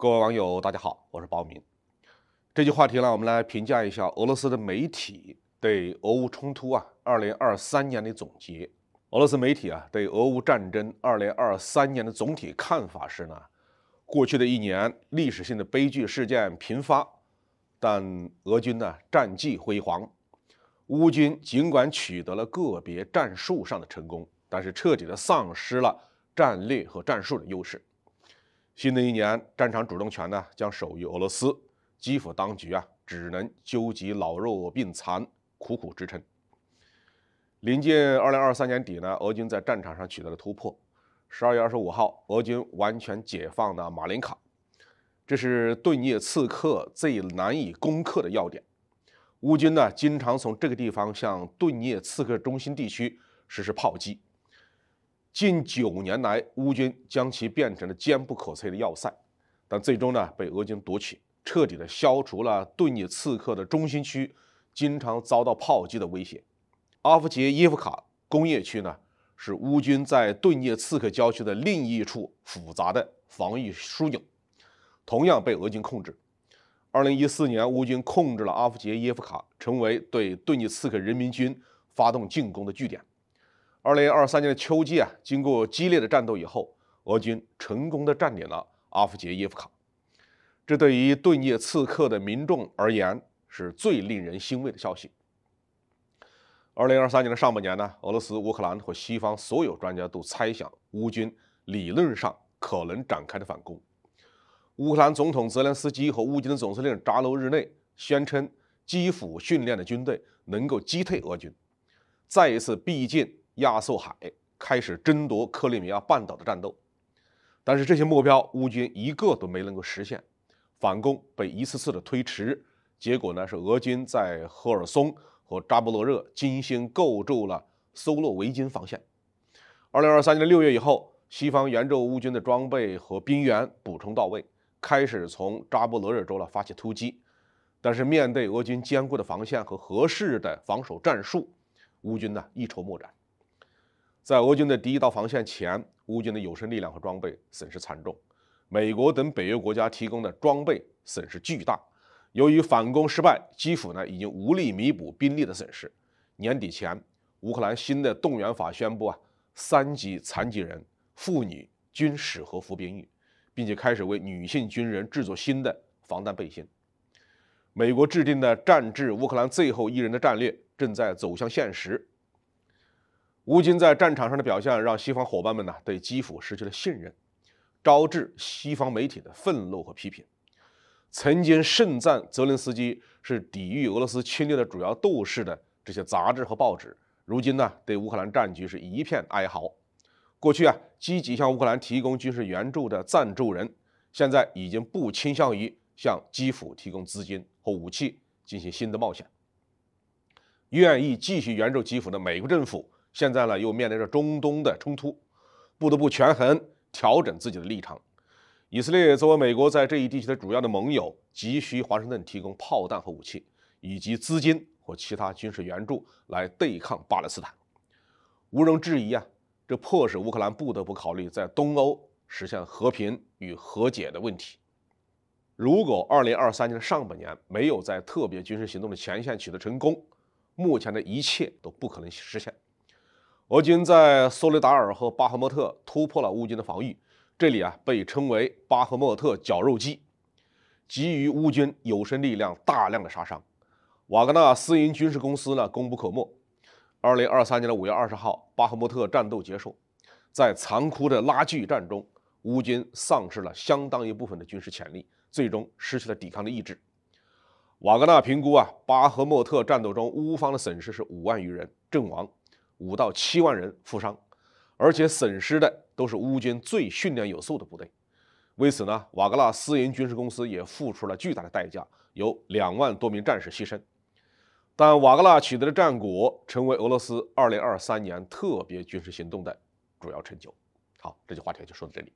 各位网友，大家好，我是包明。这句话题呢，我们来评价一下俄罗斯的媒体对俄乌冲突啊二零二三年的总结。俄罗斯媒体啊对俄乌战争二零二三年的总体看法是呢，过去的一年历史性的悲剧事件频发，但俄军呢战绩辉煌，乌军尽管取得了个别战术上的成功，但是彻底的丧失了战略和战术的优势。新的一年，战场主动权呢将属于俄罗斯。基辅当局啊，只能纠集老弱病残，苦苦支撑。临近二零二三年底呢，俄军在战场上取得了突破。十二月二十五号，俄军完全解放了马林卡，这是顿涅茨克最难以攻克的要点。乌军呢，经常从这个地方向顿涅茨克中心地区实施炮击。近九年来，乌军将其变成了坚不可摧的要塞，但最终呢，被俄军夺取，彻底的消除了顿涅茨克的中心区经常遭到炮击的威胁。阿夫杰耶夫卡工业区呢，是乌军在顿涅茨克郊区的另一处复杂的防御枢纽，同样被俄军控制。二零一四年，乌军控制了阿夫杰耶夫卡，成为对顿涅茨克人民军发动进攻的据点。二零二三年的秋季啊，经过激烈的战斗以后，俄军成功的占领了阿夫杰耶夫卡，这对于顿涅茨克的民众而言是最令人欣慰的消息。二零二三年的上半年呢，俄罗斯、乌克兰和西方所有专家都猜想乌军理论上可能展开的反攻。乌克兰总统泽连斯基和乌军的总司令扎卢日内宣称，基辅训练的军队能够击退俄军，再一次逼近。亚速海开始争夺克里米亚半岛的战斗，但是这些目标乌军一个都没能够实现，反攻被一次次的推迟。结果呢，是俄军在赫尔松和扎波罗热精心构筑了搜洛维金防线。二零二三年的六月以后，西方援助乌军的装备和兵员补充到位，开始从扎波罗热州呢发起突击，但是面对俄军坚固的防线和合适的防守战术，乌军呢一筹莫展。在俄军的第一道防线前，乌军的有生力量和装备损失惨重，美国等北约国家提供的装备损失巨大。由于反攻失败，基辅呢已经无力弥补兵力的损失。年底前，乌克兰新的动员法宣布啊，三级残疾人、妇女均适合服兵役，并且开始为女性军人制作新的防弹背心。美国制定的“战至乌克兰最后一人”的战略正在走向现实。乌军在战场上的表现让西方伙伴们呢对基辅失去了信任，招致西方媒体的愤怒和批评。曾经盛赞泽连斯基是抵御俄罗斯侵略的主要斗士的这些杂志和报纸，如今呢对乌克兰战局是一片哀嚎。过去啊积极向乌克兰提供军事援助的赞助人，现在已经不倾向于向基辅提供资金和武器进行新的冒险。愿意继续援助基辅的美国政府。现在呢，又面临着中东的冲突，不得不权衡调整自己的立场。以色列作为美国在这一地区的主要的盟友，急需华盛顿提供炮弹和武器，以及资金或其他军事援助来对抗巴勒斯坦。毋庸置疑啊，这迫使乌克兰不得不考虑在东欧实现和平与和解的问题。如果2023年的上半年没有在特别军事行动的前线取得成功，目前的一切都不可能实现。俄军在苏雷达尔和巴赫莫特突破了乌军的防御，这里啊被称为巴赫莫特绞肉机，给予乌军有生力量大量的杀伤。瓦格纳私营军事公司呢功不可没。二零二三年的五月二十号，巴赫莫特战斗结束，在残酷的拉锯战中，乌军丧失了相当一部分的军事潜力，最终失去了抵抗的意志。瓦格纳评估啊，巴赫莫特战斗中乌方的损失是五万余人阵亡。五到七万人负伤，而且损失的都是乌军最训练有素的部队。为此呢，瓦格纳私营军事公司也付出了巨大的代价，有两万多名战士牺牲。但瓦格纳取得的战果，成为俄罗斯2023年特别军事行动的主要成就。好，这句话题就说到这里。